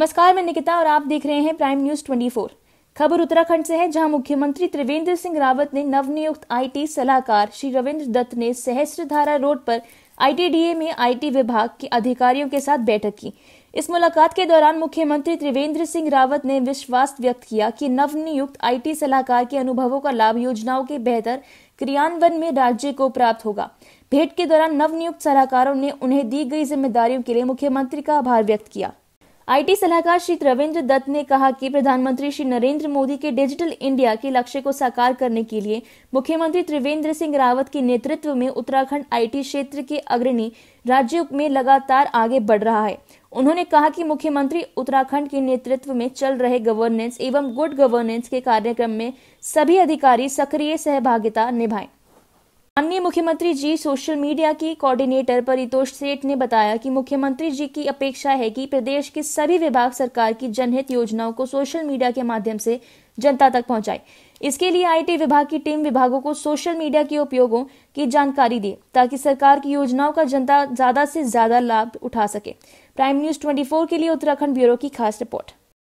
नमस्कार मैं निकिता और आप देख रहे हैं प्राइम न्यूज 24 खबर उत्तराखंड से है जहां मुख्यमंत्री त्रिवेंद्र सिंह रावत ने नवनियुक्त आईटी सलाहकार श्री रविंद्र दत्त ने सहस्त्रधारा रोड पर आईटीडीए में आईटी विभाग के अधिकारियों के साथ बैठक की इस मुलाकात के दौरान मुख्यमंत्री त्रिवेंद्र सिंह रावत ने विश्वास व्यक्त किया कि नवनियुक्त आईटी सलाहकार के अनुभवों का लाभ योजनाओं के बेहतर क्रियान्वयन में राज्य को प्राप्त होगा भेंट के दौरान नवनियुक्त सलाहकारों ने उन्हें दी गई जिम्मेदारियों के लिए मुख्यमंत्री का आभार व्यक्त किया आईटी सलाहकार श्री रविंद्र दत्त ने कहा कि प्रधानमंत्री श्री नरेंद्र मोदी के डिजिटल इंडिया के लक्ष्य को साकार करने के लिए मुख्यमंत्री त्रिवेंद्र सिंह रावत के नेतृत्व में उत्तराखंड आईटी क्षेत्र के अग्रणी राज्यों में लगातार आगे बढ़ रहा है उन्होंने कहा कि मुख्यमंत्री उत्तराखंड के नेतृत्व में चल रहे गवर्नेंस एवं गुड गवर्नेंस के कार्यक्रम में सभी अधिकारी सक्रिय सहभागिता निभाएं माननीय मुख्यमंत्री जी सोशल मीडिया की कोऑर्डिनेटर परितोष सेठ ने बताया कि मुख्यमंत्री जी की अपेक्षा है कि प्रदेश के सभी विभाग सरकार की जनहित योजनाओं को सोशल मीडिया के माध्यम से जनता तक पहुंचाए इसके लिए आईटी विभाग की टीम विभागों को सोशल मीडिया के उपयोगों की जानकारी दे ताकि सरकार की योजनाओं का जनता ज्यादा से ज्यादा लाभ उठा सके प्राइम न्यूज 24 के लिए उत्तराखंड ब्यूरो की खास रिपोर्ट